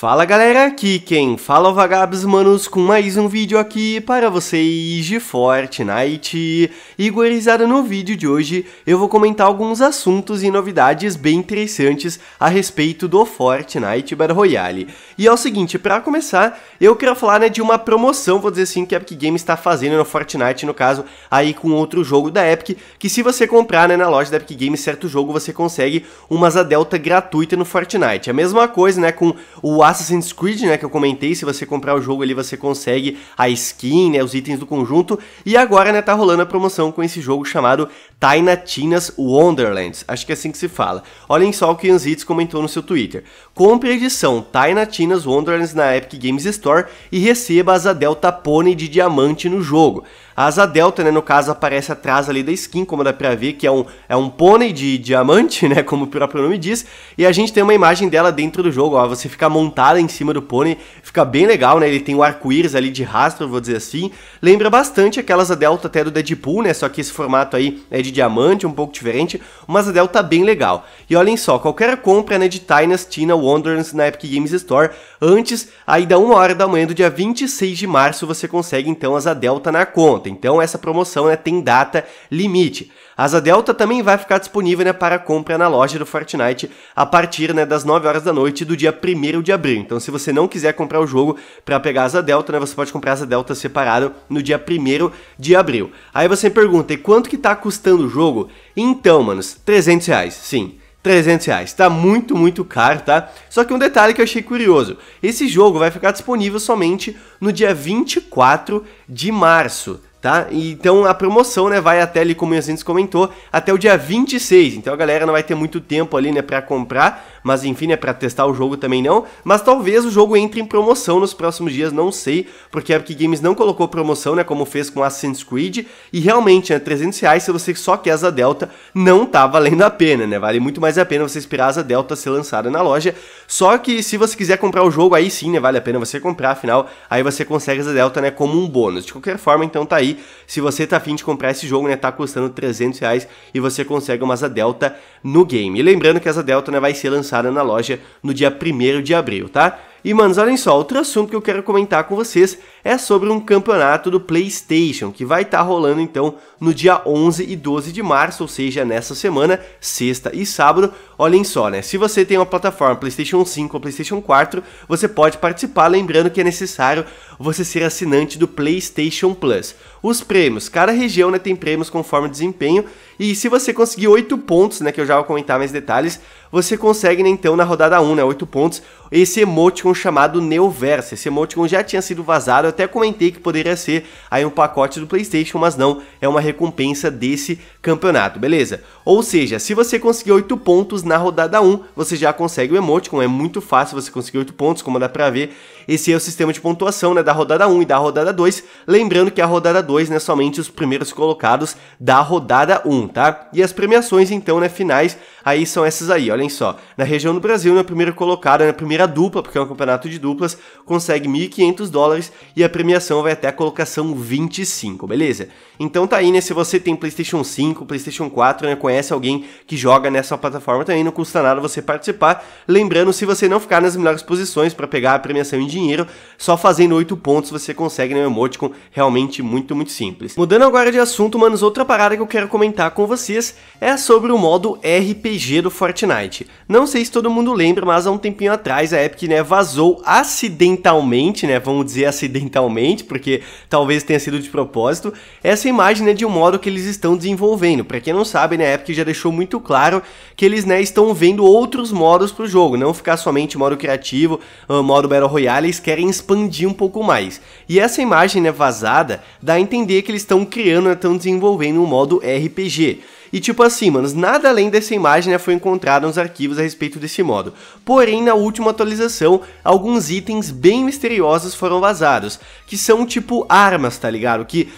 Fala galera, aqui quem fala é o Vagabes Manos com mais um vídeo aqui para vocês de Fortnite. E no vídeo de hoje eu vou comentar alguns assuntos e novidades bem interessantes a respeito do Fortnite Battle Royale. E é o seguinte, para começar, eu quero falar né, de uma promoção, vou dizer assim, que a Epic Games está fazendo no Fortnite, no caso, aí com outro jogo da Epic, que se você comprar né, na loja da Epic Games certo jogo, você consegue umas a delta gratuita no Fortnite. A mesma coisa né, com o Assassin's Creed, né, que eu comentei, se você comprar o jogo ali você consegue a skin, né, os itens do conjunto. E agora, né, tá rolando a promoção com esse jogo chamado Tainatinas Wonderlands. Acho que é assim que se fala. Olhem só o que Zitz comentou no seu Twitter. Compre a edição Tainatinas Wonderlands na Epic Games Store e receba as Delta Pony de diamante no jogo. A asa delta, né, no caso, aparece atrás ali da skin, como dá pra ver, que é um, é um pônei de diamante, né, como o próprio nome diz, e a gente tem uma imagem dela dentro do jogo, ó, você fica montada em cima do pônei, fica bem legal, né, ele tem o um arco-íris ali de rastro, vou dizer assim, lembra bastante aquelas a delta até do Deadpool, né, só que esse formato aí é de diamante, um pouco diferente, uma asa delta bem legal. E olhem só, qualquer compra, né, de Tynast, Tina Wonders na Epic Games Store, antes aí da 1 hora da manhã do dia 26 de março, você consegue então as a delta na conta. Então essa promoção né, tem data limite. A Asa Delta também vai ficar disponível né, para compra na loja do Fortnite a partir né, das 9 horas da noite do dia 1 de abril. Então se você não quiser comprar o jogo para pegar a Asa Delta, né, você pode comprar a Asa Delta separado no dia 1 de abril. Aí você me pergunta, e quanto que está custando o jogo? Então, manos, 300 reais, sim. 300 reais. Tá muito, muito caro, tá? Só que um detalhe que eu achei curioso: esse jogo vai ficar disponível somente no dia 24 de março tá? Então a promoção, né, vai até ali, como a gente comentou, até o dia 26. Então a galera não vai ter muito tempo ali, né, para comprar, mas enfim, né, para testar o jogo também não, mas talvez o jogo entre em promoção nos próximos dias, não sei, porque a Epic Games não colocou promoção, né, como fez com Assassin's Creed, e realmente, né, 300 reais se você só quer asa delta, não tá valendo a pena, né? Vale muito mais a pena você esperar a asa delta ser lançada na loja. Só que se você quiser comprar o jogo aí sim, né, vale a pena você comprar, afinal, aí você consegue a asa delta, né, como um bônus. De qualquer forma, então tá aí aí, se você tá afim de comprar esse jogo, né, tá custando 300 reais e você consegue uma asa delta no game. E lembrando que a asa delta, né, vai ser lançada na loja no dia 1 de abril, tá? E, manos, olhem só, outro assunto que eu quero comentar com vocês é sobre um campeonato do PlayStation, que vai estar tá rolando, então, no dia 11 e 12 de março, ou seja, nessa semana, sexta e sábado. Olhem só, né? Se você tem uma plataforma PlayStation 5 ou PlayStation 4, você pode participar, lembrando que é necessário você ser assinante do PlayStation Plus. Os prêmios, cada região né, tem prêmios conforme o desempenho, e se você conseguir 8 pontos, né, que eu já vou comentar mais detalhes, você consegue né, então na rodada 1, né, 8 pontos, esse emoticon chamado Neoverse. Esse emoticon já tinha sido vazado, eu até comentei que poderia ser aí um pacote do PlayStation, mas não, é uma recompensa desse campeonato, beleza? Ou seja, se você conseguir 8 pontos na rodada 1, você já consegue o emoticon, é muito fácil você conseguir 8 pontos, como dá pra ver. Esse é o sistema de pontuação né, da rodada 1 e da rodada 2, lembrando que a rodada 2, né, somente os primeiros colocados da rodada 1, tá? E as premiações então, né, finais aí são essas aí, olhem só. Na região do Brasil, na primeira colocada, na primeira dupla, porque é um campeonato de duplas, consegue 1.500 dólares e a premiação vai até a colocação 25, beleza? Então tá aí, né? Se você tem PlayStation 5, PlayStation 4, né? Conhece alguém que joga nessa plataforma também, não custa nada você participar. Lembrando, se você não ficar nas melhores posições para pegar a premiação em dinheiro, só fazendo 8 pontos você consegue né, um emoticon realmente muito, muito simples. Mudando agora de assunto, manos, outra parada que eu quero comentar com vocês é sobre o modo RPG RPG do Fortnite. Não sei se todo mundo lembra, mas há um tempinho atrás a Epic né, vazou acidentalmente, né, vamos dizer acidentalmente, porque talvez tenha sido de propósito, essa imagem né, de um modo que eles estão desenvolvendo. Para quem não sabe, né, a Epic já deixou muito claro que eles né, estão vendo outros modos para o jogo, não ficar somente modo criativo, ah, modo Battle Royale, eles querem expandir um pouco mais. E essa imagem né, vazada dá a entender que eles estão criando, né, estão desenvolvendo um modo RPG. E tipo assim, manos, nada além dessa imagem né, foi encontrado nos arquivos a respeito desse modo. Porém, na última atualização, alguns itens bem misteriosos foram vazados, que são tipo armas, tá ligado? Que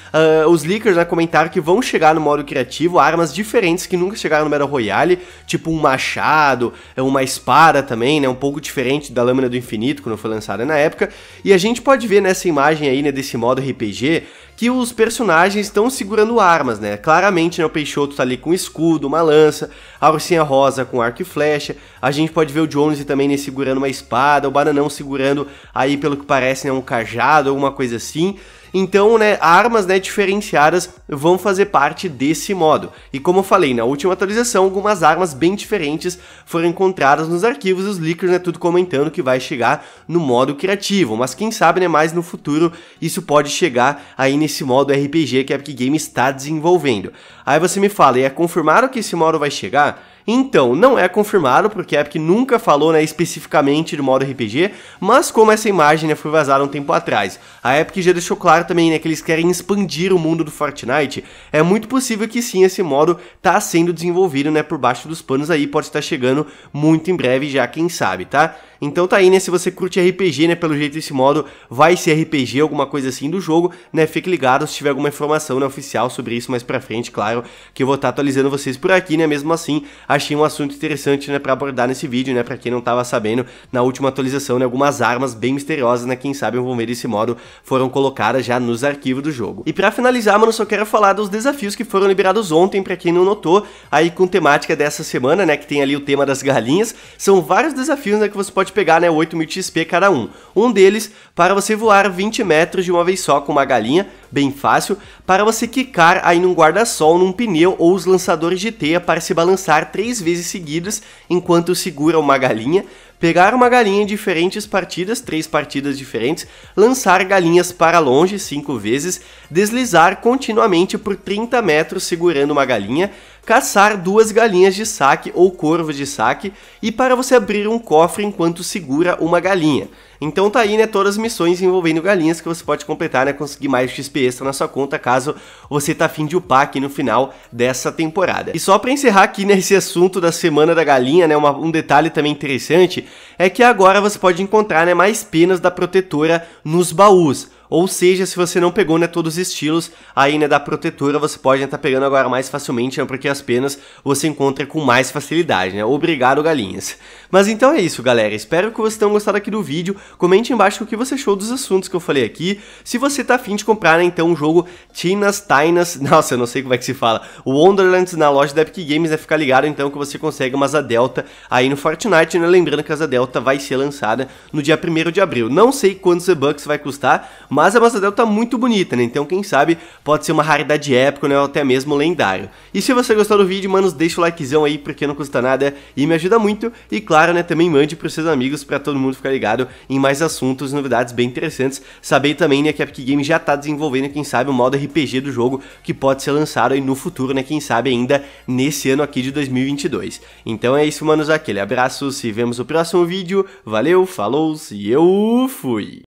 uh, os leakers né, comentaram que vão chegar no modo criativo armas diferentes que nunca chegaram no Battle Royale, tipo um machado, é, uma espada também, né, um pouco diferente da Lâmina do Infinito, quando foi lançada na época. E a gente pode ver nessa imagem aí, né, desse modo RPG, que os personagens estão segurando armas, né? Claramente, né, o Peixoto tá ali com escudo, uma lança, a Ursinha Rosa com arco e flecha, a gente pode ver o Jones também né, segurando uma espada, o Bananão segurando aí, pelo que parece, né, um cajado, alguma coisa assim. Então, né, armas né, diferenciadas vão fazer parte desse modo. E como eu falei, na última atualização, algumas armas bem diferentes foram encontradas nos arquivos, os leakers, né, tudo comentando que vai chegar no modo criativo, mas quem sabe, né, mais no futuro isso pode chegar aí nesse modo RPG que a Epic Games está desenvolvendo. Aí você me fala, e é confirmado que esse modo vai chegar? Então, não é confirmado, porque a Epic nunca falou né, especificamente do modo RPG, mas como essa imagem né, foi vazada um tempo atrás, a Epic já deixou claro também né, que eles querem expandir o mundo do Fortnite, é muito possível que sim, esse modo está sendo desenvolvido né, por baixo dos panos aí, pode estar chegando muito em breve já, quem sabe, tá? Então tá aí, né, se você curte RPG, né, pelo jeito esse modo vai ser RPG, alguma coisa assim do jogo, né, fique ligado se tiver alguma informação né, oficial sobre isso mais pra frente, claro, que eu vou estar tá atualizando vocês por aqui, né, mesmo assim, a achei um assunto interessante né, para abordar nesse vídeo, né? Para quem não estava sabendo, na última atualização, né, algumas armas bem misteriosas, né? Quem sabe vão ver desse modo, foram colocadas já nos arquivos do jogo. E para finalizar, mano, só quero falar dos desafios que foram liberados ontem, para quem não notou, aí com temática dessa semana, né? Que tem ali o tema das galinhas. São vários desafios né, que você pode pegar, né? 8 mil XP cada um. Um deles, para você voar 20 metros de uma vez só com uma galinha, bem fácil, para você quicar aí num guarda-sol, num pneu ou os lançadores de teia para se balançar três vezes seguidas enquanto segura uma galinha, pegar uma galinha em diferentes partidas, três partidas diferentes, lançar galinhas para longe cinco vezes, deslizar continuamente por 30 metros segurando uma galinha, caçar duas galinhas de saque ou corvo de saque e para você abrir um cofre enquanto segura uma galinha. Então tá aí, né, todas as missões envolvendo galinhas que você pode completar, né, conseguir mais XP extra na sua conta, caso você tá afim de upar aqui no final dessa temporada. E só para encerrar aqui nesse né, assunto da Semana da Galinha, né, uma, um detalhe também interessante, é que agora você pode encontrar, né, mais penas da protetora nos baús. Ou seja, se você não pegou né, todos os estilos, aí né, da protetora você pode estar tá pegando agora mais facilmente, né, porque as penas você encontra com mais facilidade, né? Obrigado, galinhas. Mas então é isso, galera. Espero que vocês tenham gostado aqui do vídeo. Comente embaixo o que você achou dos assuntos que eu falei aqui. Se você tá afim de comprar, né, então, o um jogo Tinas Tainas... Nossa, eu não sei como é que se fala. O Wonderlands na loja da Epic Games, né? Fica ligado, então, que você consegue uma Asa Delta aí no Fortnite, né? Lembrando que a Asa Delta vai ser lançada no dia 1 de abril. Não sei quantos bucks vai custar, mas mas a Mazda Delta tá muito bonita, né? Então, quem sabe, pode ser uma raridade época, né? Ou até mesmo lendário. E se você gostou do vídeo, manos, deixa o likezão aí, porque não custa nada e me ajuda muito. E claro, né, também mande pros seus amigos para todo mundo ficar ligado em mais assuntos e novidades bem interessantes. Saber também, né, que a Epic Games já tá desenvolvendo, quem sabe, o modo RPG do jogo que pode ser lançado aí no futuro, né? Quem sabe ainda nesse ano aqui de 2022. Então é isso, manos, aquele abraço, se vemos no próximo vídeo. Valeu, falou e eu fui!